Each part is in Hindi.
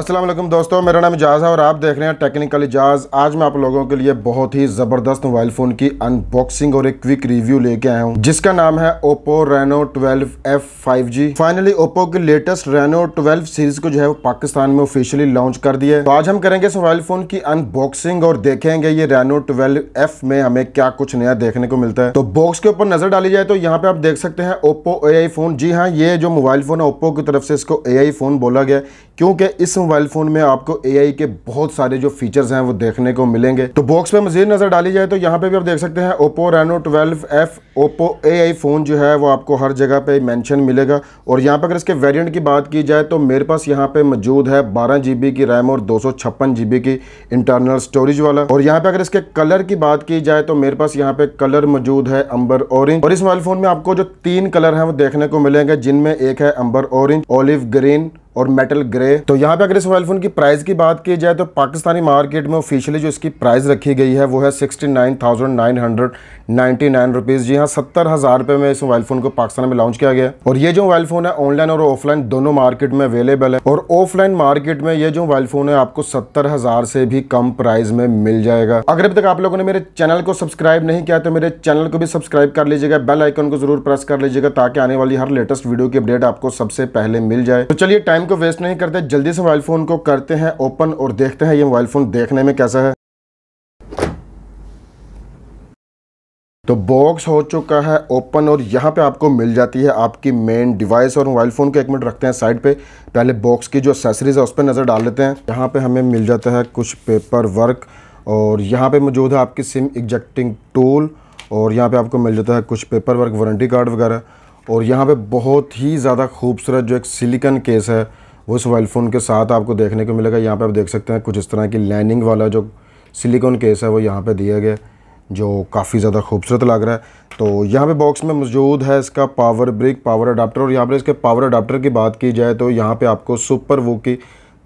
असलम दोस्तों मेरा नाम इजाज़ है और आप देख रहे हैं टेक्निकल इजाज़ आज मैं आप लोगों के लिए बहुत ही ज़बरदस्त मोबाइल फ़ोन की अनबॉक्सिंग और एक क्विक रिव्यू लेके आया हूँ जिसका नाम है Oppo Reno 12 G finally Oppo की लेटेस्ट रेनो 12 सीरीज को जो है वो पाकिस्तान में ऑफिशियली लॉन्च कर दिए तो आज हम करेंगे इस मोबाइल फ़ोन की अनबॉक्सिंग और देखेंगे ये रेनो ट्वेल्व एफ में हमें क्या कुछ नया देखने को मिलता है तो बॉक्स के ऊपर नज़र डाली जाए तो यहाँ पे आप देख सकते हैं ओप्पो ए फ़ोन जी हाँ ये जो मोबाइल फ़ोन है ओप्पो की तरफ से इसको ए फ़ोन बोला गया क्योंकि इस मोबाइल फ़ोन में आपको आई के बहुत सारे जो फीचर्स हैं वो देखने को मिलेंगे तो बॉक्स पे मजीद नज़र डाली जाए तो यहाँ पे भी आप देख सकते हैं Oppo Reno 12F Oppo iPhone जो है वो आपको हर जगह पे मेंशन मिलेगा और यहाँ पे अगर इसके वेरिएंट की बात की जाए तो मेरे पास यहाँ पे मौजूद है बारह जी की रैम और दो सौ की इंटरनल स्टोरेज वाला और यहाँ पे अगर इसके कलर की बात की जाए तो मेरे पास यहाँ पे कलर मौजूद है अंबर ऑरेंज और इस मोबाइल फ़ोन में आपको जो तीन कलर है वो देखने को मिलेंगे जिनमें एक है अंबर ऑरेंज ऑलिव ग्रीन और मेटल ग्रे तो यहाँ पे अगर इस मोबाइल फोन की प्राइस की बात की जाए तो पाकिस्तानी मार्केट में ऑफिशियली जो इसकी प्राइस रखी गई है वो है sixty nine thousand nine hundred ninety nine rupees जी हाँ सत्तर हज़ार में इस मोबाइल फ़ोन को पाकिस्तान में लॉन्च किया गया और ये जो मोबाइल फ़ोन है ऑनलाइन और ऑफलाइन दोनों मार्केट में अवेलेबल है और ऑफलाइन मार्केट में ये जो मोबाइल फ़ोन है आपको सत्तर हज़ार से भी कम प्राइस में मिल जाएगा अगर अभी तक आप लोगों ने मेरे चैनल को सब्सक्राइब नहीं किया तो मेरे चैनल को भी सब्सक्राइब कर लीजिएगा बेल आइकन को जरूर प्रेस कर लीजिएगा ताकि आने वाली हर लेटेस्ट वीडियो की अपडेट आपको सबसे पहले मिल जाए तो चलिए टाइम को वेस्ट नहीं करते जल्दी से मोबाइल फ़ोन को करते हैं ओपन और देखते हैं ये मोबाइल फ़ोन देखने में कैसा है तो बॉक्स हो चुका है ओपन और यहाँ पे आपको मिल जाती है आपकी मेन डिवाइस और मोबाइल फ़ोन को एक मिनट रखते हैं साइड पे पहले बॉक्स की जो एक्सेसरीज है उस पर नज़र डाल लेते हैं यहाँ पे हमें मिल जाता है कुछ पेपर वर्क और यहाँ पे मौजूद है आपकी सिम एग्जेक्टिंग टूल और यहाँ पे आपको मिल जाता है कुछ पेपर वर्क वारंटी कार्ड वगैरह और यहाँ पे बहुत ही ज़्यादा खूबसूरत जो एक सिलिकन केस है वो इस मोबाइल फ़ोन के साथ आपको देखने को मिलेगा यहाँ पे आप देख सकते हैं कुछ इस तरह की लाइनिंग वाला जो सिलिकॉन केस है वो यहाँ पे दिया गया जो काफ़ी ज़्यादा खूबसूरत लग रहा है तो यहाँ पे बॉक्स में मौजूद है इसका पावर ब्रिक पावर अडाप्टर और यहाँ पर इसके पावर अडाप्टर की बात की जाए तो यहाँ पर आपको सुपर वो की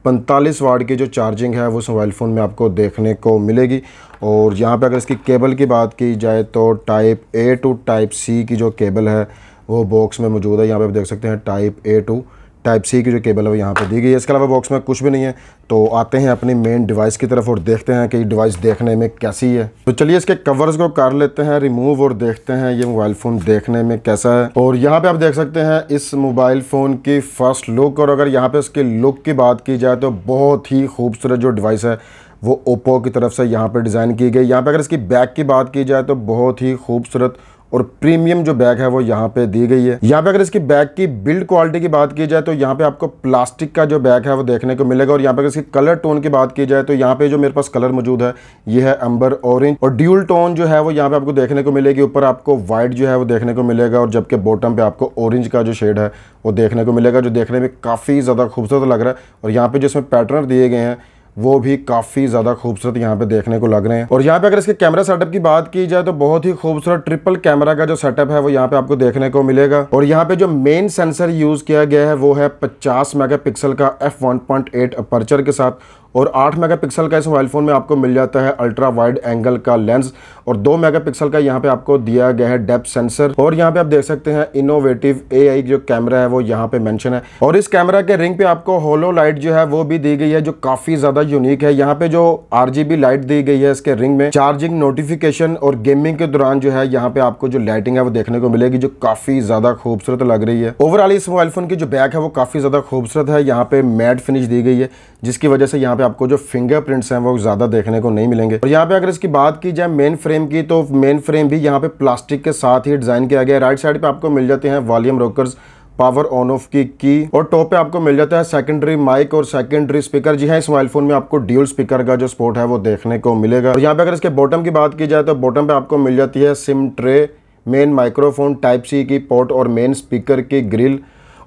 पैंतालीस वाट की जो चार्जिंग है वो इस मोबाइल फ़ोन में आपको देखने को मिलेगी और यहाँ पर अगर इसकी केबल की बात की जाए तो type A to type C की जो केबल है वो बॉक्स में मौजूद है यहाँ पे आप देख सकते हैं type A to type C की जो केबल है वो यहाँ पर दी गई है इसके अलावा बॉक्स में कुछ भी नहीं है तो आते हैं अपनी मेन डिवाइस की तरफ और देखते हैं कि डिवाइस देखने में कैसी है तो चलिए इसके कवर्स को कर लेते हैं रिमूव और देखते हैं ये मोबाइल फ़ोन देखने में कैसा है और यहाँ पे आप देख सकते हैं इस मोबाइल फ़ोन की फर्स्ट लुक और अगर यहाँ पर इसकी लुक की बात की जाए तो बहुत ही खूबसूरत जो डिवाइस है वो ओप्पो की तरफ से यहाँ पर डिज़ाइन की गई यहाँ पर अगर इसकी बैक की बात की जाए तो बहुत ही खूबसूरत और प्रीमियम जो बैग है वो यहाँ पे दी गई है यहाँ पे अगर इसकी बैग की बिल्ड क्वालिटी की बात की जाए तो यहाँ पे आपको प्लास्टिक का जो बैग है वो देखने को मिलेगा और यहाँ पे अगर इसकी कलर टोन की बात की जाए तो यहाँ पे जो मेरे पास कलर मौजूद है ये है अंबर ऑरेंज और ड्यूल टोन जो है वो यहाँ पे आपको देखने को मिलेगी ऊपर आपको व्हाइट जो है वो देखने को मिलेगा और जबकि बॉटम पे आपको ऑरेंज का जो शेड है वो देखने को मिलेगा जो देखने में काफ़ी ज़्यादा खूबसूरत लग रहा है और यहाँ पे जो इसमें पैटर्न दिए गए हैं वो भी काफ़ी ज़्यादा खूबसूरत यहाँ पे देखने को लग रहे हैं और यहाँ पे अगर इसके कैमरा सेटअप की बात की जाए तो बहुत ही खूबसूरत ट्रिपल कैमरा का जो सेटअप है वो यहाँ पे आपको देखने को मिलेगा और यहाँ पे जो मेन सेंसर यूज़ किया गया है वो है पचास मेगा का एफ वन के साथ और 8 मेगापिक्सल का इस मोबाइल फ़ोन में आपको मिल जाता है अल्ट्रा वाइड एंगल का लेंस और 2 मेगापिक्सल का यहाँ पे आपको दिया गया है डेप्थ सेंसर और यहाँ पे आप देख सकते हैं इनोवेटिव एआई जो कैमरा है वो यहाँ पे मेंशन है और इस कैमरा के रिंग पे आपको होलो लाइट जो है वो भी दी गई है जो काफ़ी ज़्यादा यूनिक है यहाँ पे जो आर लाइट दी गई है इसके रिंग में चार्जिंग नोटिफिकेशन और गेमिंग के दौरान जो है यहाँ पे आपको जो लाइटिंग है वो देखने को मिलेगी जो काफ़ी ज़्यादा खूबसूरत लग रही है ओवरऑल इस मोबाइल फ़ोन की जो बैक है वो काफ़ी ज़्यादा खूबसूरत है यहाँ पे मैट फिनिश दी गई है जिसकी वजह से यहाँ पे आपको जो फिंगरप्रिंट्स हैं वो ज़्यादा देखने को नहीं मिलेंगे और यहाँ पे अगर इसकी बात की जाए मेन फ्रेम की तो मेन फ्रेम भी यहाँ पे प्लास्टिक के साथ ही डिज़ाइन किया गया है राइट साइड पे आपको मिल जाते हैं volume rockers power on off key की और टॉप पे आपको मिल जाता है सेकेंडरी माइक और सेकेंडरी स्पीकर जी हाँ इस मोबाइल फोन में आपको ड्यूल स्पीकर का जो स्पोर्ट है वो देखने को मिलेगा और यहाँ पे अगर इसके बॉटम की बात की जाए तो बॉटम पे आपको मिल जाती है SIM tray main microphone type C की पोर्ट और मेन स्पीकर की ग्रिल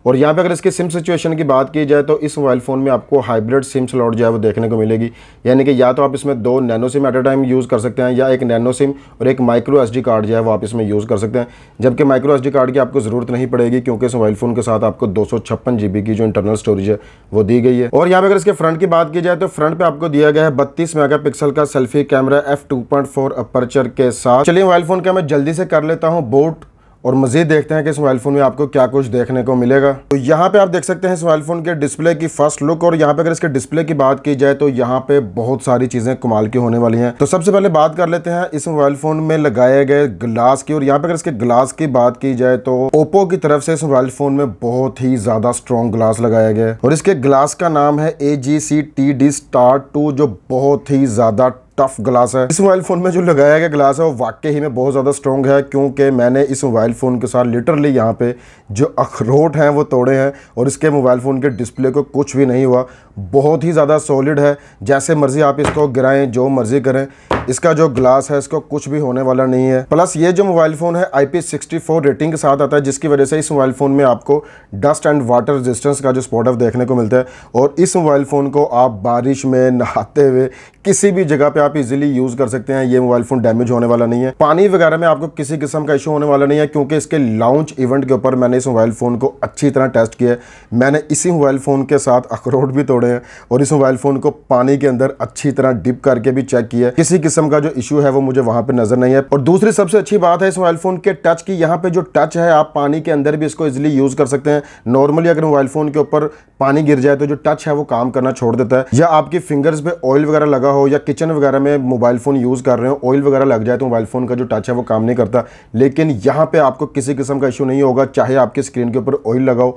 और यहाँ पे अगर इसके सिम सिचुएशन की बात की जाए तो इस मोबाइल फ़ोन में आपको हाइब्रिड सिम स्लॉट जो है वो देखने को मिलेगी यानी कि या तो आप इसमें दो nano SIM at a time use कर सकते हैं या एक नैनो सिम और एक माइक्रो एस कार्ड जो है वो आप इसमें यूज़ कर सकते हैं जबकि माइक्रो एस कार्ड की आपको ज़रूरत नहीं पड़ेगी क्योंकि इस मोबाइल फ़ोन के साथ आपको दो की जो इंटरनल स्टोरेज है वो दी गई है और यहाँ पर अगर इसके फ्रंट की बात की जाए तो फ्रंट पर आपको दिया गया है बत्तीस मेगा का selfie camera F two aperture के साथ चलिए मोबाइल फ़ोन का मैं जल्दी से कर लेता हूँ बोट और मज़ीद देखते हैं कि इस मोबाइल फ़ोन में आपको क्या कुछ देखने को मिलेगा तो यहाँ पे आप देख सकते हैं इस मोबाइल फ़ोन के डिस्प्ले की फर्स्ट लुक और यहाँ पे अगर इसके डिस्प्ले की बात की जाए तो यहाँ पे बहुत सारी चीज़ें कमाल की होने वाली हैं तो सबसे पहले बात कर लेते हैं इस मोबाइल फ़ोन में लगाए गए ग्लास की और यहाँ पे अगर इसके ग्लास की बात की जाए तो ओप्पो की तरफ से इस मोबाइल फ़ोन में बहुत ही ज़्यादा स्ट्रॉन्ग ग्लास लगाया गया और इसके ग्लास का नाम है A G C T D star two जो बहुत ही ज़्यादा टफ ग्लास है इस मोबाइल फ़ोन में जो लगाया गया ग्लास है वो वाकई ही में बहुत ज़्यादा स्ट्रॉन्ग है क्योंकि मैंने इस मोबाइल फ़ोन के साथ लिटरली यहाँ पे जो अखरोट हैं वो तोड़े हैं और इसके मोबाइल फ़ोन के डिस्प्ले को कुछ भी नहीं हुआ बहुत ही ज़्यादा सॉलिड है जैसे मर्ज़ी आप इसको गिराएं जो मर्ज़ी करें इसका जो ग्लास है इसको कुछ भी होने वाला नहीं है प्लस ये जो मोबाइल फ़ोन है आई रेटिंग के साथ आता है जिसकी वजह से इस मोबाइल फ़ोन में आपको डस्ट एंड वाटर रेजिस्टेंस का जो स्पॉट ऑफ देखने को मिलता है और इस मोबाइल फ़ोन को आप बारिश में नहाते हुए किसी भी जगह पे आप इजीली यूज कर सकते हैं ये मोबाइल फोन डैमेज होने वाला नहीं है पानी वगैरह में आपको किसी किस्म का इशू होने वाला नहीं है क्योंकि इसके लॉन्च इवेंट के ऊपर मैंने इस मोबाइल फोन को अच्छी तरह टेस्ट किया है मैंने इसी मोबाइल फोन के साथ अखरोट भी तोड़े हैं और इस मोबाइल फोन को पानी के अंदर अच्छी तरह डिप करके भी चेक किया किसी किस्म का जो इशू है वो मुझे वहां पर नजर नहीं है और दूसरी सबसे अच्छी बात है इस मोबाइल फोन के टच की यहाँ पे जो टच है आप पानी के अंदर भी इसको इजिली यूज कर सकते हैं नॉर्मली अगर मोबाइल फोन के ऊपर पानी गिर जाए तो जो टच है वो काम करना छोड़ देता है या आपकी फिंगर्स पे ऑयल वगैरह लगा हो या किचन वगैरह में मोबाइल फ़ोन यूज़ कर रहे हो ऑयल वगैरह लग जाए तो मोबाइल फ़ोन का जो टच है वो काम नहीं करता लेकिन यहाँ पे आपको किसी किस्म का इशू नहीं होगा चाहे आपके स्क्रीन के ऊपर ऑयल लगाओ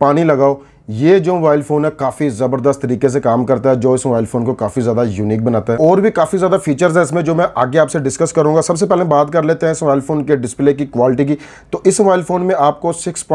पानी लगाओ ये जो मोबाइल फ़ोन है काफ़ी ज़बरदस्त तरीके से काम करता है जो इस मोबाइल फ़ोन को काफ़ी ज़्यादा यूनिक बनाता है और भी काफ़ी ज़्यादा फीचर्स हैं इसमें जो मैं आगे आपसे डिस्कस करूँगा सबसे पहले बात कर लेते हैं इस मोबाइल फ़ोन के डिस्प्ले की क्वालिटी की तो इस मोबाइल फ़ोन में आपको सिक्स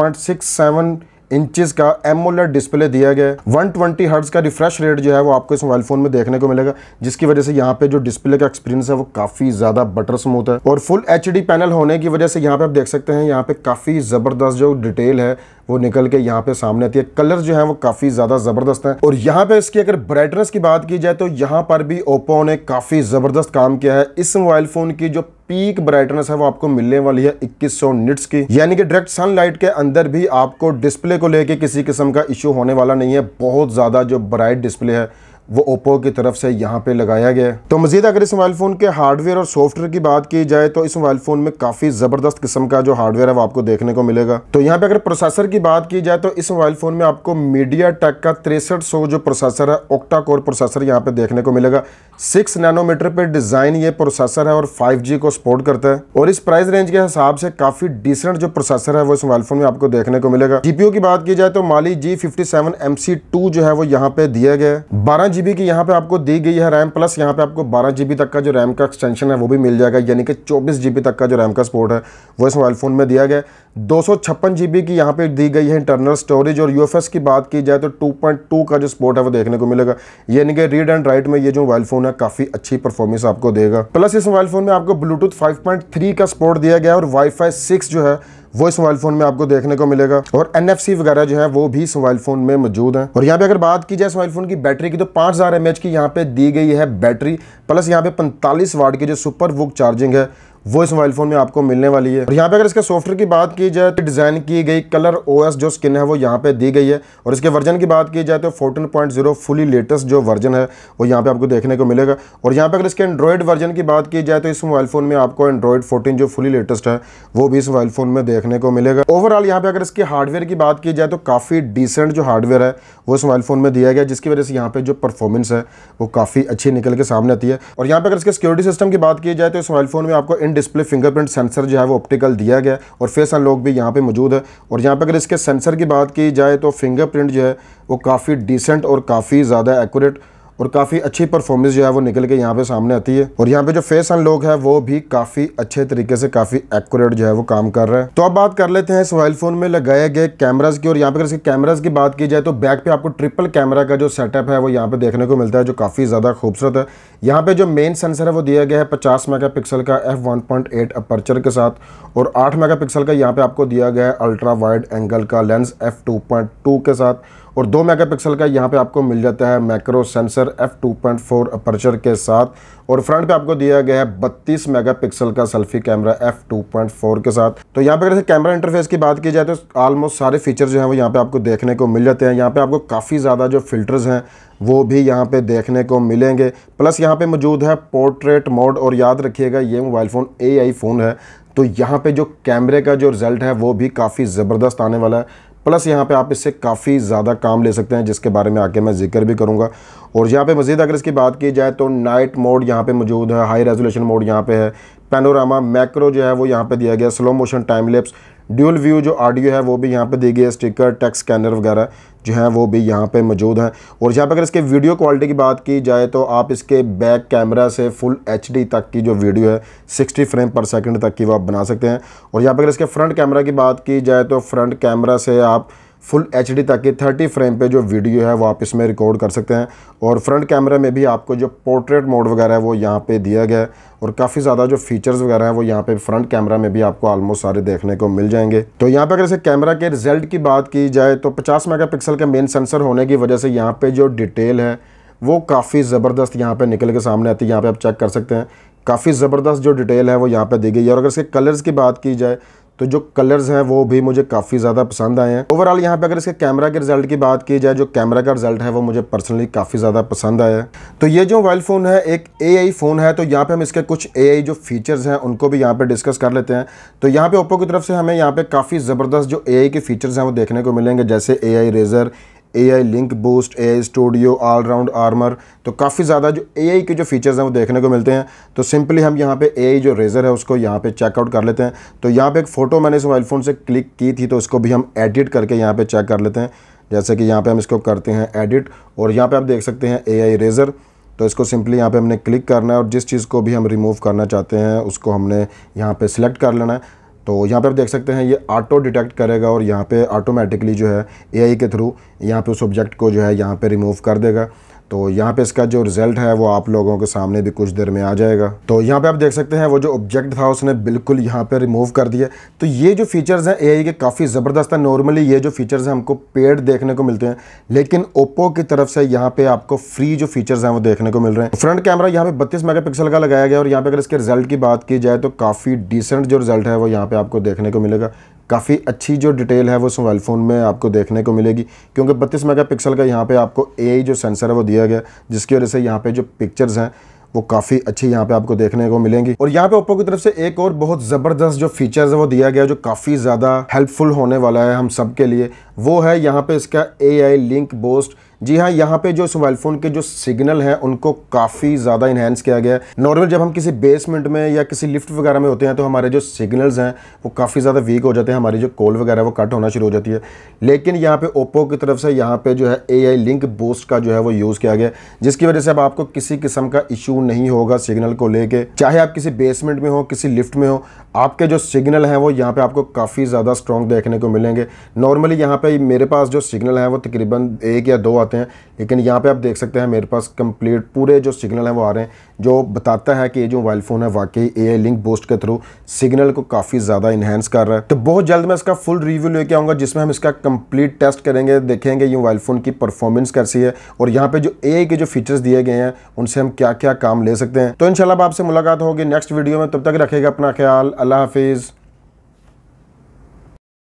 इंचज का एमोलर डिस्प्ले दिया गया है वन ट्वेंटी का रिफ्रेश रेट जो है वो आपको इस मोबाइल फ़ोन में देखने को मिलेगा जिसकी वजह से यहाँ पे जो डिस्प्ले का एक्सपीरियंस है वो काफ़ी ज़्यादा बटर स्मूथ है और फुल एच पैनल होने की वजह से यहाँ पे आप देख सकते हैं यहाँ पे काफ़ी ज़बरदस्त जो डिटेल है वो निकल के यहाँ पे सामने आती है कलर जो है वो काफ़ी ज़्यादा ज़बरदस्त है और यहाँ पे इसकी अगर ब्राइटनेस की बात की जाए तो यहाँ पर भी ओप्पो ने काफ़ी ज़बरदस्त काम किया है इस मोबाइल फ़ोन की जो पीक ब्राइटनेस है वो आपको मिलने वाली है 2100 निट्स की यानी कि डायरेक्ट सनलाइट के अंदर भी आपको डिस्प्ले को लेके किसी किस्म का इशू होने वाला नहीं है बहुत ज़्यादा जो ब्राइट डिस्प्ले है वो ओप्पो की तरफ से यहाँ पे लगाया गया है तो मजीद अगर इस मोबाइल फ़ोन के हार्डवेयर और सॉफ्टवेयर की बात की जाए तो इस मोबाइल फ़ोन में काफ़ी ज़बरदस्त किस्म का जो हार्डवेयर है वो आपको देखने को मिलेगा तो यहाँ पे अगर प्रोसेसर की बात की जाए तो इस मोबाइल फ़ोन में आपको मीडिया टेक का तिरसठ जो प्रोसेसर है ओक्टा कोर प्रोसेसर यहाँ पे देखने को मिलेगा सिक्स नैनोमीटर पे डिज़ाइन ये प्रोसेसर है और फाइव को सपोर्ट करता है और इस प्राइस रेंज के हिसाब से काफ़ी डिसेंट जो प्रोसेसर है वो इस मोबाइल फ़ोन में आपको देखने को मिलेगा जीपीयू की बात की जाए तो माली जी फिफ्टी सेवन जो है वो यहाँ पे दिया गया है बारह जी की यहाँ पे आपको दी गई है रैम प्लस यहाँ पे आपको बारह जी तक का जो रैम का एक्सटेंशन है वो भी मिल जाएगा यानी कि चौबीस जी तक का जो रैम का सपोर्ट है वो इस मोबाइल फ़ोन में दिया गया दो सौ छप्पन जी की यहाँ पे दी गई है इंटरनल स्टोरेज और यू की बात की जाए तो टू का जो सपोर्ट है वो देखने को मिलेगा यानी कि रीड एंड राइट में ये जो मोबाइल फ़ोन है काफ़ी अच्छी परफॉर्मेंस आपको देगा प्लस इस मोबाइल फ़ोन में आपको ब्लूटूथ फाइव का सपोर्ट दिया गया और वाईफाई सिक्स जो है वो इस मोबाइल फ़ोन में आपको देखने को मिलेगा और एन वगैरह जो है वो भी इस मोबाइल फ़ोन में मौजूद है और यहाँ पे अगर बात की जाए इस मोबाइल फ़ोन की बैटरी की तो पांच हज़ार की यहाँ पे दी गई है बैटरी प्लस यहाँ पे पैंतालीस वाट की जो सुपर वुक चार्जिंग है वो इस मोबाइल फ़ोन में आपको मिलने वाली है और यहाँ पे अगर इसके सॉफ्टवेयर की बात की जाए तो डिज़ाइन की गई कलर ओएस जो स्किन है वो यहाँ पे दी गई है और इसके वर्जन की बात की जाए तो 14.0 फुली लेटेस्ट जो वर्जन है वो यहाँ पे आपको देखने को मिलेगा और यहाँ पे अगर इसके एंड्रॉयड वर्जन की बात की जाए तो इस मोबाइल फ़ोन में आपको एंड्रॉयड फोर्टीन जो फुली लेटेस्ट है वो भी इस मोबाइल फ़ोन में देखने को मिलेगा ओवरऑल यहाँ पर अगर इसके हार्डवेयर की बात की जाए तो काफ़ी डिसेंट जो हार्डवेयर है वो इस मोबाइल फ़ोन में दिया गया जिसकी वजह से यहाँ पर जो परफॉर्मेंस है वो काफ़ी अच्छी निकल के सामने आती है और यहाँ पर अगर इसके सिक्योरिटी सिस्टम की बात की जाए तो इस मोबाइल फ़ोन में आपको इन डिस्प्ले फिंगरप्रिंट सेंसर जो है वो ऑप्टिकल दिया गया और फेस अनलॉक भी यहाँ पे मौजूद है और यहाँ पे अगर इसके सेंसर की बात की जाए तो फिंगरप्रिंट जो है वो काफ़ी डिसेंट और काफ़ी ज़्यादा एक्यूरेट और काफ़ी अच्छी परफॉर्मेंस जो है वो निकल के यहाँ पे सामने आती है और यहाँ पे जो फेस लोग है वो भी काफ़ी अच्छे तरीके से काफ़ी एक्यूरेट जो है वो काम कर रहा है तो अब बात कर लेते हैं इस मोबाइल फ़ोन में लगाए गए कैमराज की और यहाँ अगर इसके कैमराज की बात की जाए तो बैक पे आपको ट्रिपल कैमरा का जो सेटअप है वो यहाँ पे देखने को मिलता है जो काफ़ी ज़्यादा खूबसूरत है यहाँ पे जो मेन सेंसर है वो दिया गया है मेगा पिक्सल का एफ वन अपर्चर के साथ और आठ मेगा का यहाँ पे आपको दिया गया है अल्ट्रा वाइड एंगल का लेंस एफ के साथ और दो मेगापिक्सल का यहाँ पे आपको मिल जाता है macro sensor F two point four aperture के साथ और फ्रंट पे आपको दिया गया है बत्तीस मेगापिक्सल का selfie camera F two point four के साथ तो यहाँ पे अगर कैमरा इंटरफेस की बात की जाए तो ऑलमोस्ट सारे फीचर जो हैं वो यहाँ पे आपको देखने को मिल जाते हैं यहाँ पे आपको काफ़ी ज़्यादा जो फिल्टर्स हैं वो भी यहाँ पे देखने को मिलेंगे प्लस यहाँ पे मौजूद है पोर्ट्रेट मोड और याद रखिएगा ये मोबाइल फ़ोन ए फ़ोन है तो यहाँ पे जो कैमरे का जो रिज़ल्ट है वो भी काफ़ी ज़बरदस्त आने वाला है प्लस यहाँ पे आप इससे काफ़ी ज़्यादा काम ले सकते हैं जिसके बारे में आके मैं जिक्र भी करूँगा और यहाँ पे मज़ीद अगर इसकी बात की जाए तो नाइट मोड यहाँ पे मौजूद है हाई रेजोल्यूशन मोड यहाँ पे है पैनोरामा मैक्रो जो है वो यहाँ पे दिया गया slow motion time lapse dual view जो ऑडियो है वो भी यहाँ पे दी गई है स्टिकर टेक्स स्कैनर वगैरह जो है वो भी यहाँ पे मौजूद हैं और यहाँ पे अगर इसके वीडियो क्वालिटी की बात की जाए तो आप इसके बैक कैमरा से फुल एच तक की जो वीडियो है 60 फ्रेम पर सेकंड तक की वो आप बना सकते हैं और यहाँ पर अगर इसके फ्रंट कैमरा की बात की जाए तो फ्रंट कैमरा से आप फुल एच डी तक की थर्टी फ्रेम पे जो वीडियो है वो आप इसमें रिकॉर्ड कर सकते हैं और फ्रंट कैमरे में भी आपको जो पोर्ट्रेट मोड वगैरह है वो यहाँ पे दिया गया है और काफ़ी ज़्यादा जो फीचर्स वगैरह हैं वो यहाँ पे फ्रंट कैमरा में भी आपको ऑलमोस्ट सारे देखने को मिल जाएंगे तो यहाँ पे अगर इसे कैमरा के रिजल्ट की बात की जाए तो पचास पिक्सल के मेन सेंसर होने की वजह से यहाँ पर जो डिटेल है वो काफ़ी ज़बरदस्त यहाँ पर निकल के सामने आती है यहाँ पर आप चेक कर सकते हैं काफ़ी ज़बरदस्त जो डिटेल है वो यहाँ पर दी गई है और अगर इसके कलर्स की बात की जाए तो जो कलर्स हैं वो भी मुझे काफ़ी ज़्यादा पसंद आए हैं ओवरऑल यहाँ पे अगर इसके कैमरा के रिजल्ट की बात की जाए जो कैमरा का रिजल्ट है वो मुझे पर्सनली काफ़ी ज़्यादा पसंद आया तो ये जो मोबाइल फ़ोन है एक ए फ़ोन है तो यहाँ पर हम इसके कुछ ए जो फीचर्स हैं उनको भी यहाँ पर डिस्कस कर लेते हैं तो यहाँ पर ओप्पो की तरफ से हमें यहाँ पर काफ़ी ज़बरदस्त जो ए के फीचर्स हैं वो देखने को मिलेंगे जैसे A I eraser A I link boost A I studio all round armour तो काफ़ी ज़्यादा जो ए आई के जो फीचर्स हैं वो देखने को मिलते हैं तो सिंपली हम यहाँ पे ए आई जो रेज़र है उसको यहाँ पे चेकआउट कर लेते हैं तो यहाँ पे एक फ़ोटो मैंने इस मोबाइल फ़ोन से क्लिक की थी तो इसको भी हम एडिट करके यहाँ पे चेक कर लेते हैं जैसे कि यहाँ पर हम इसको करते हैं एडिट और यहाँ पर आप देख सकते हैं ए आई रेज़र तो इसको सिंपली यहाँ पे हमने क्लिक करना है और जिस चीज़ को भी हम रिमूव करना चाहते हैं उसको हमने यहाँ पे सिलेक्ट कर लेना है तो यहाँ पे आप देख सकते हैं ये ऑटो डिटेक्ट करेगा और यहाँ पे ऑटोमेटिकली जो है एआई के थ्रू यहाँ पे उस ऑब्जेक्ट को जो है यहाँ पे रिमूव कर देगा तो यहाँ पे इसका जो रिज़ल्ट है वो आप लोगों के सामने भी कुछ देर में आ जाएगा तो यहाँ पे आप देख सकते हैं वो जो ऑब्जेक्ट था उसने बिल्कुल यहाँ पे रिमूव कर दिया तो ये जो फीचर्स हैं एआई के काफ़ी ज़बरदस्त हैं नॉर्मली ये जो फीचर्स हैं हमको पेड देखने को मिलते हैं लेकिन ओप्पो की तरफ से यहाँ पे आपको फ्री जो फीचर्स हैं वो देखने को मिल रहे हैं फ्रंट कैमरा यहाँ पे बत्तीस मेगा का लगाया गया और यहाँ पे अगर इसके रिजल्ट की बात की जाए तो काफ़ी डिसेंट जो रिजल्ट है वो यहाँ पे आपको देखने को मिलेगा काफ़ी अच्छी जो डिटेल है वो मोबाइल फ़ोन में आपको देखने को मिलेगी क्योंकि बत्तीस मेगा का यहाँ पे आपको ए जो सेंसर है वो दिया दिया गया जिसकी वजह से यहाँ पे जो पिक्चर्स हैं वो काफ़ी अच्छी यहाँ पे आपको देखने को मिलेंगी और यहाँ पे ओप्पो की तरफ से एक और बहुत ज़बरदस्त जो फीचर्स है वो दिया गया जो काफ़ी ज़्यादा हेल्पफुल होने वाला है हम सब के लिए वो है यहाँ पे इसका ए आई लिंक बोस्ट जी हाँ यहाँ पे जो इस मोबाइल फ़ोन के जो सिग्नल हैं उनको काफ़ी ज़्यादा इन्हेंस किया गया है नॉर्मल जब हम किसी बेसमेंट में या किसी लिफ्ट वगैरह में होते हैं तो हमारे जो सिग्नल्स हैं वो काफ़ी ज़्यादा वीक हो जाते हैं हमारी जो कॉल वगैरह वो कट होना शुरू हो जाती है लेकिन यहाँ पे ओप्पो की तरफ से यहाँ पे जो है ए लिंक बोस्ट का जो है वो यूज़ किया गया जिसकी वजह से अब आपको किसी किस्म का इशू नहीं होगा सिग्नल को लेके चाहे आप किसी बेसमेंट में हो किसी लिफ्ट में हो आपके जो सिग्नल हैं वो यहाँ पे आपको काफ़ी ज़्यादा स्ट्रॉन्ग देखने को मिलेंगे नॉर्मली यहाँ पे मेरे पास जो सिग्नल हैं वो तकरीबन एक या दो आते जाते हैं लेकिन यहाँ पे आप देख सकते हैं मेरे पास कंप्लीट पूरे जो सिग्नल हैं वो आ रहे हैं जो बताता है कि ये जो मोबाइल फ़ोन है वाकई ए लिंक बोस्ट के थ्रू सिग्नल को काफ़ी ज़्यादा इन्हेंस कर रहा है तो बहुत जल्द मैं इसका फुल रिव्यू लेके आऊँगा जिसमें हम इसका कंप्लीट टेस्ट करेंगे देखेंगे ये मोबाइल फ़ोन की परफॉर्मेंस कैसी है और यहाँ पर जो ए के जो फीचर्स दिए गए हैं उनसे हम क्या क्या काम ले सकते हैं तो इनशाला आपसे मुलाकात होगी नेक्स्ट वीडियो में तब तक रखेगा अपना ख्याल अल्लाह हाफिज़